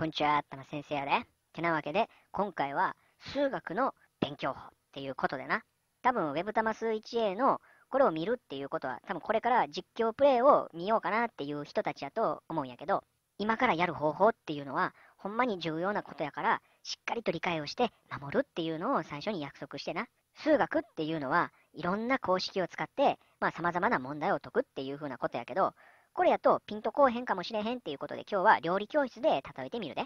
こんちは、ったの先生やで。ってなわけで、今回は数学の勉強法っていうことでな。多分、Web タマス 1A のこれを見るっていうことは、多分これから実況プレイを見ようかなっていう人たちやと思うんやけど、今からやる方法っていうのは、ほんまに重要なことやから、しっかりと理解をして守るっていうのを最初に約束してな。数学っていうのは、いろんな公式を使って、まあ様々な問題を解くっていう風なことやけど、これやとピンとこうへんかもしれへんっていうことで今日は料理教室で例えてみるで。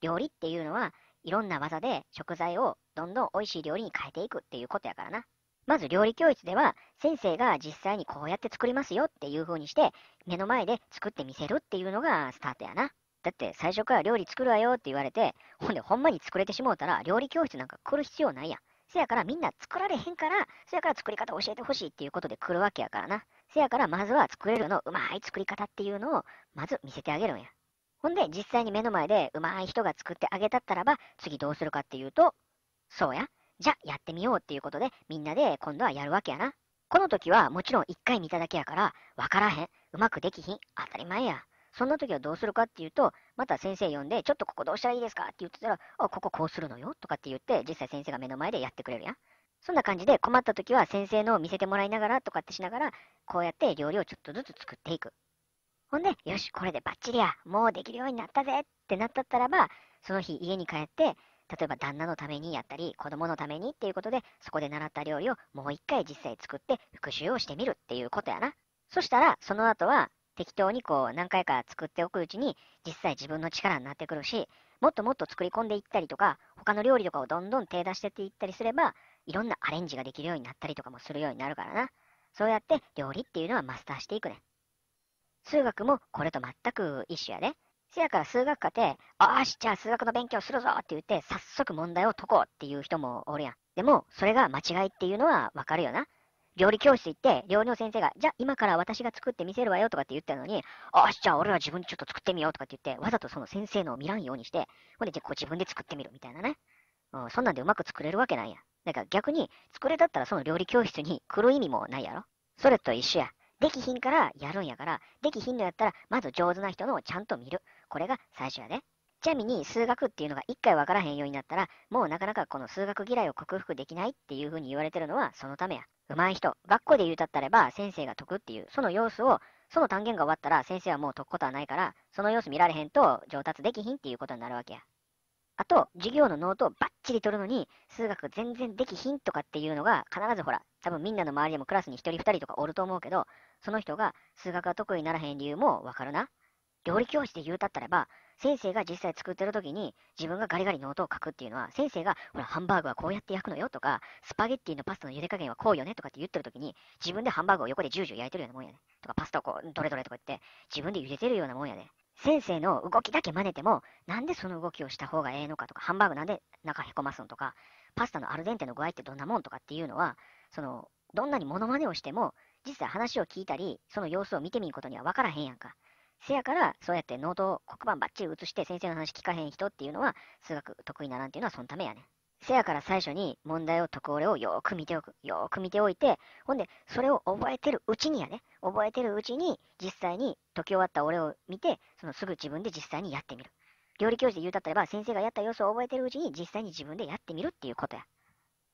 料理っていうのはいろんな技で食材をどんどん美味しい料理に変えていくっていうことやからな。まず料理教室では先生が実際にこうやって作りますよっていう風にして目の前で作ってみせるっていうのがスタートやな。だって最初から料理作るわよって言われてほんでほんまに作れてしもうたら料理教室なんか来る必要ないやん。せやからみんな作られへんから、そやから作り方教えてほしいっていうことで来るわけやからな。せやから、まずは作れるのうまい作り方っていうのを、まず見せてあげるんや。ほんで、実際に目の前でうまい人が作ってあげたったらば、次どうするかっていうと、そうや。じゃ、やってみようっていうことで、みんなで今度はやるわけやな。この時はもちろん一回見ただけやから、わからへん。うまくできひん。当たり前や。そんな時はどうするかっていうと、また先生呼んで、ちょっとここどうしたらいいですかって言ってたら、あ、こここうするのよとかって言って、実際先生が目の前でやってくれるやん。そんな感じで困った時は先生のを見せてもらいながらとかってしながら、こうやって料理をちょっとずつ作っていく。ほんで、よし、これでバッチリや、もうできるようになったぜってなったったらば、その日家に帰って、例えば旦那のためにやったり、子供のためにっていうことで、そこで習った料理をもう一回実際作って復習をしてみるっていうことやな。そしたら、その後は適当にこう何回か作っておくうちに、実際自分の力になってくるし、もっともっと作り込んでいったりとか、他の料理とかをどんどん手出してっていったりすれば、いろんなアレンジができるようになったりとかもするようになるからな。そうやって料理っていうのはマスターしていくね数学もこれと全く一緒やで。せやから数学科って、ああし、じゃあ数学の勉強するぞって言って、早速問題を解こうっていう人もおるやん。でも、それが間違いっていうのはわかるよな。料理教室行って、料理の先生が、じゃあ今から私が作ってみせるわよとかって言ったのに、あし、じゃあ俺は自分でちょっと作ってみようとかって言って、わざとその先生のを見らんようにして、ほんで、じゃあこう自分で作ってみるみたいなね。うん、そんなんでうまく作れるわけないやん。だから逆に、作れだったらその料理教室に来る意味もないやろ。それと一緒や。できひんからやるんやから、できひんのやったら、まず上手な人のをちゃんと見る。これが最初やで。ちなみに数学っていうのが一回わからへんようになったら、もうなかなかこの数学嫌いを克服できないっていうふうに言われてるのはそのためや。上手い人、学校で言うたったれば先生が解くっていう、その様子を、その単元が終わったら先生はもう解くことはないから、その様子見られへんと上達できひんっていうことになるわけや。あと、授業のノートをバッチリ取るのに、数学全然できひんとかっていうのが、必ずほら、多分みんなの周りでもクラスに1人2人とかおると思うけど、その人が数学が得意にならへん理由もわかるな。料理教室で言うたったらば、先生が実際作ってる時に自分がガリガリノートを書くっていうのは、先生が、ほら、ハンバーグはこうやって焼くのよとか、スパゲッティのパスタの茹で加減はこうよねとかって言ってる時に、自分でハンバーグを横でジュージュー焼いてるようなもんやね。とか、パスタをこう、どれどれとか言って、自分で茹でてるようなもんやね。先生の動きだけ真似ても、なんでその動きをした方がええのかとか、ハンバーグなんで中へこますんとか、パスタのアルデンテの具合ってどんなもんとかっていうのは、その、どんなにモノマネをしても、実際話を聞いたり、その様子を見てみることには分からへんやんか。せやから、そうやってノート黒板ばっちり写して先生の話聞かへん人っていうのは、数学得意ならんっていうのはそのためやねん。せやから最初に問題を解く俺をよーく見ておく。よーく見ておいて、ほんで、それを覚えてるうちにやね、覚えてるうちに、実際に解き終わった俺を見て、そのすぐ自分で実際にやってみる。料理教室で言うたったらば、先生がやった様子を覚えてるうちに、実際に自分でやってみるっていうことや。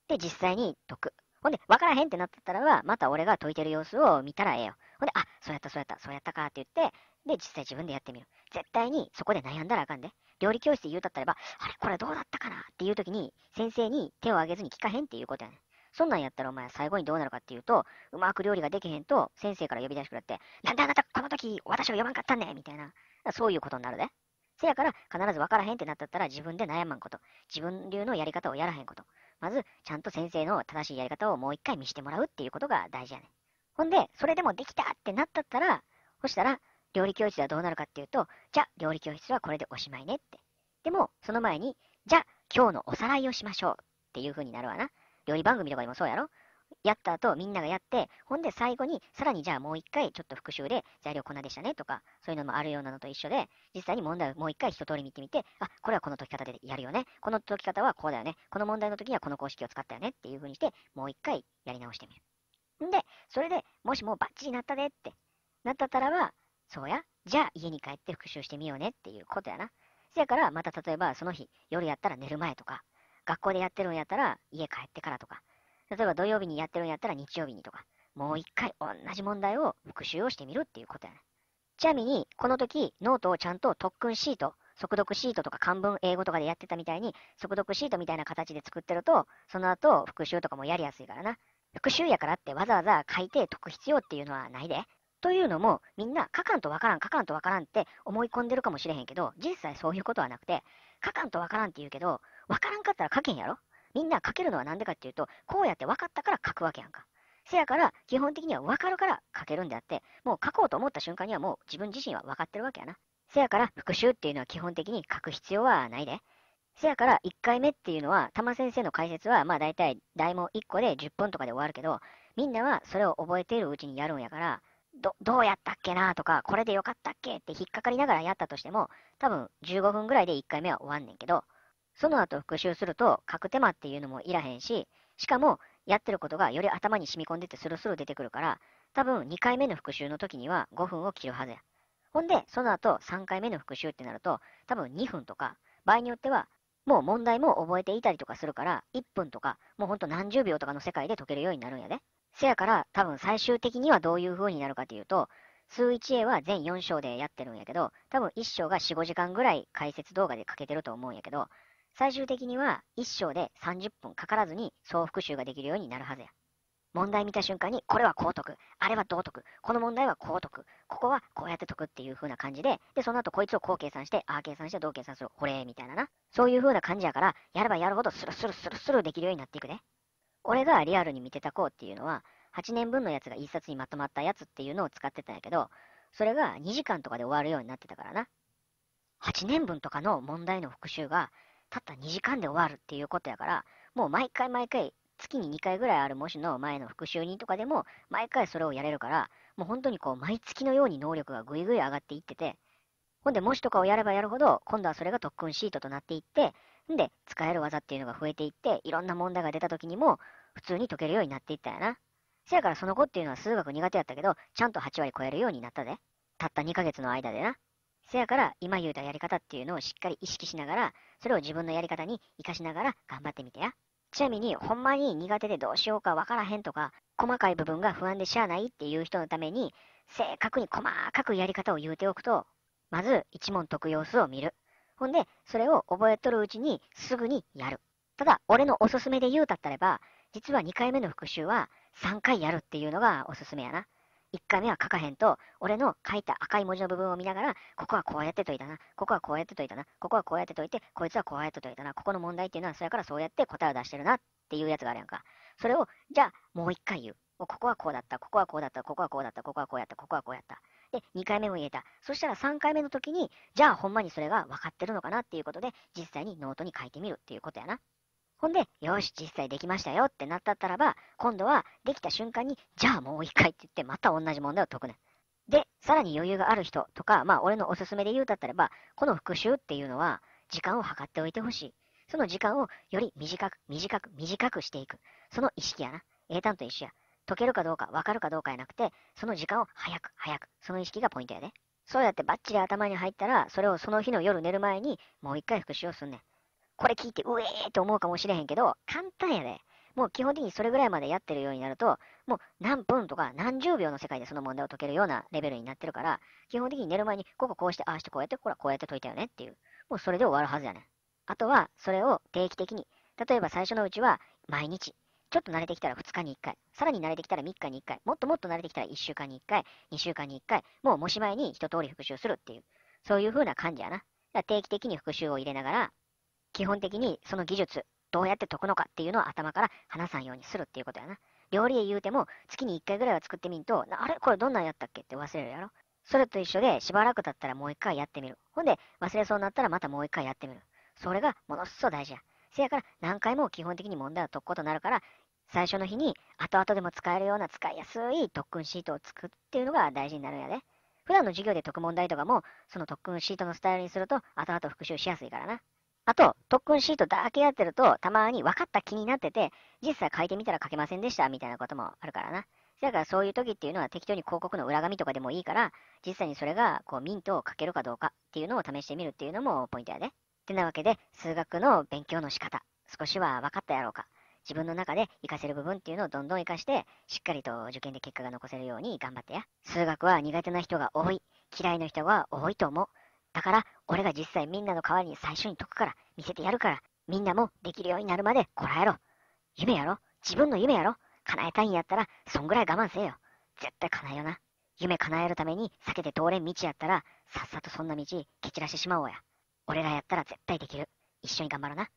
で、実際に解く。ほんで、わからへんってなってたらば、また俺が解いてる様子を見たらええよ。ほんで、あ、そうやった、そうやった、そうやったかって言って、で、実際自分でやってみる。絶対にそこで悩んだらあかんで、ね。料理教室で言うたったらば、あれ、これどうだったかなっていう時に、先生に手を挙げずに聞かへんっていうことやね。そんなんやったらお前最後にどうなるかっていうと、うまく料理ができへんと、先生から呼び出してくれて、なんであなたこの時私を呼ばんかったんねみたいな、そういうことになるで。せやから必ず分からへんってなったったら自分で悩まんこと、自分流のやり方をやらへんこと、まずちゃんと先生の正しいやり方をもう一回見してもらうっていうことが大事やねん。ほんで、それでもできたってなったったら、そしたら、料理教室はどうなるかっていうと、じゃあ料理教室はこれでおしまいねって。でも、その前に、じゃあ今日のおさらいをしましょうっていう風になるわな。料理番組とかでもそうやろやった後、みんながやって、ほんで最後に、さらにじゃあもう一回、ちょっと復習で、材料粉でしたねとか、そういうのもあるようなのと一緒で、実際に問題をもう一回一通り見てみて、あ、これはこの解き方でやるよね。この解き方はこうだよね。この問題の時にはこの公式を使ったよねっていう風にして、もう一回やり直してみる。んで、それでもしもうバッチリなったでって、なったたらば、そうや、じゃあ家に帰って復習してみようねっていうことやな。せやから、また例えばその日、夜やったら寝る前とか、学校でやってるんやったら家帰ってからとか、例えば土曜日にやってるんやったら日曜日にとか、もう一回同じ問題を復習をしてみるっていうことやね。ちなみに、この時、ノートをちゃんと特訓シート、速読シートとか漢文英語とかでやってたみたいに、速読シートみたいな形で作ってると、その後復習とかもやりやすいからな。復習やからってわざわざ書いて解く必要っていうのはないで。というのも、みんな、書かんとわからん、書かんとわからんって思い込んでるかもしれへんけど、実際そういうことはなくて、書かんとわからんって言うけど、わからんかったら書けんやろみんな書けるのはなんでかっていうと、こうやって分かったから書くわけやんか。せやから、基本的には分かるから書けるんであって、もう書こうと思った瞬間にはもう自分自身は分かってるわけやな。せやから、復習っていうのは基本的に書く必要はないで。せやから、1回目っていうのは、玉先生の解説は、まあ大体、題も1個で10分とかで終わるけど、みんなはそれを覚えているうちにやるんやから、ど、どうやったっけなとか、これでよかったっけって引っかかりながらやったとしても、多分15分ぐらいで1回目は終わんねんけど、その後復習すると書く手間っていうのもいらへんし、しかもやってることがより頭に染み込んでてスルスル出てくるから、多分2回目の復習の時には5分を切るはずや。ほんで、その後3回目の復習ってなると、多分2分とか、場合によってはもう問題も覚えていたりとかするから、1分とか、もうほんと何十秒とかの世界で解けるようになるんやで。せやから、多分最終的にはどういう風になるかっていうと、数 1A は全4章でやってるんやけど、多分1章が4、5時間ぐらい解説動画で書けてると思うんやけど、最終的には1章で30分かからずに総復習ができるようになるはずや。問題見た瞬間に、これはこうく、あれはどう解く、この問題はこうく、ここはこうやって解くっていう風な感じで、で、その後こいつをこう計算して、ああ計算して、どう計算する、これ、みたいなな。そういう風な感じやから、やればやるほどスルスルスルスルできるようになっていくで。俺がリアルに見てたこうっていうのは、8年分のやつが1冊にまとまったやつっていうのを使ってたんやけど、それが2時間とかで終わるようになってたからな。8年分とかの問題の復習がたった2時間で終わるっていうことやから、もう毎回毎回、月に2回ぐらいある模試の前の復習人とかでも、毎回それをやれるから、もう本当にこう、毎月のように能力がぐいぐい上がっていってて、ほんで模試とかをやればやるほど、今度はそれが特訓シートとなっていって、んで、使える技っていうのが増えていって、いろんな問題が出た時にも、普通に解けるようになっていったんやな。せやからその子っていうのは数学苦手やったけど、ちゃんと8割超えるようになったで。たった2ヶ月の間でな。せやから、今言うたやり方っていうのをしっかり意識しながら、それを自分のやり方に活かしながら頑張ってみてや。ちなみに、ほんまに苦手でどうしようかわからへんとか、細かい部分が不安でしゃあないっていう人のために、正確に細かくやり方を言うておくと、まず一問解く様子を見る。ほんで、それを覚えとるうちにすぐにやる。ただ、俺のおすすめで言うたったれば、実は2回目の復習は3回やるっていうのがおすすめやな。1回目は書かへんと、俺の書いた赤い文字の部分を見ながら、ここはこうやって解いたな、ここはこうやって解いたな、ここはこうやって解いて、こいつはこうやって解いたな、ここの問題っていうのは、それからそうやって答えを出してるなっていうやつがあるやんか。それを、じゃあ、もう1回言う。ここはこうだった、ここはこうだった、ここはこうだった、ここはこうやった、ここはこうやった。で、2回目も言えた。そしたら3回目の時に、じゃあほんまにそれが分かってるのかなっていうことで、実際にノートに書いてみるっていうことやな。ほんで、よし、実際できましたよってなったったらば、今度はできた瞬間に、じゃあもう一回って言って、また同じ問題を解くねん。で、さらに余裕がある人とか、まあ俺のおすすめで言うだったらば、この復習っていうのは、時間を計っておいてほしい。その時間をより短く、短く、短くしていく。その意識やな。英単と一緒や。解けるかどうか、わかるかどうかやなくて、その時間を早く、早く。その意識がポイントやで。そうやってバッチリ頭に入ったら、それをその日の夜寝る前に、もう一回復習をすんねん。これ聞いて、うえーって思うかもしれへんけど、簡単やで、もう基本的にそれぐらいまでやってるようになると、もう何分とか何十秒の世界でその問題を解けるようなレベルになってるから、基本的に寝る前に、こここうして、ああしてこうやって、こらこうやって解いたよねっていう。もうそれで終わるはずやねん。あとは、それを定期的に。例えば最初のうちは、毎日。ちょっと慣れてきたら2日に1回。さらに慣れてきたら3日に1回。もっともっと慣れてきたら1週間に1回、2週間に1回。もうもし前に一通り復習するっていう。そういう風な感じやな。だから定期的に復習を入れながら、基本的にその技術、どうやって解くのかっていうのは頭から話さんようにするっていうことやな。料理で言うても、月に1回ぐらいは作ってみんと、あれこれどんなんやったっけって忘れるやろ。それと一緒で、しばらく経ったらもう一回やってみる。ほんで、忘れそうになったらまたもう一回やってみる。それがものすごい大事や。せやから何回も基本的に問題を解くことになるから、最初の日に後々でも使えるような使いやすい特訓シートを作っていうのが大事になるんやで。普段の授業で解く問題とかも、その特訓シートのスタイルにすると後々復習しやすいからな。あと、特訓シートだけやってると、たまに分かった気になってて、実際書いてみたら書けませんでした、みたいなこともあるからな。だからそういう時っていうのは適当に広告の裏紙とかでもいいから、実際にそれがこうミントを書けるかどうかっていうのを試してみるっていうのもポイントやで。ってなわけで、数学の勉強の仕方、少しは分かったやろうか。自分の中で活かせる部分っていうのをどんどん活かして、しっかりと受験で結果が残せるように頑張ってや。数学は苦手な人が多い。嫌いな人が多いと思う。だから、俺が実際みんなの代わりに最初に解くから、見せてやるから、みんなもできるようになるまでこらえろ。夢やろ自分の夢やろ叶えたいんやったら、そんぐらい我慢せよ。絶対叶えよな。夢叶えるために避けて通れん道やったら、さっさとそんな道蹴散らしてしまおうや。俺らやったら絶対できる。一緒に頑張ろな。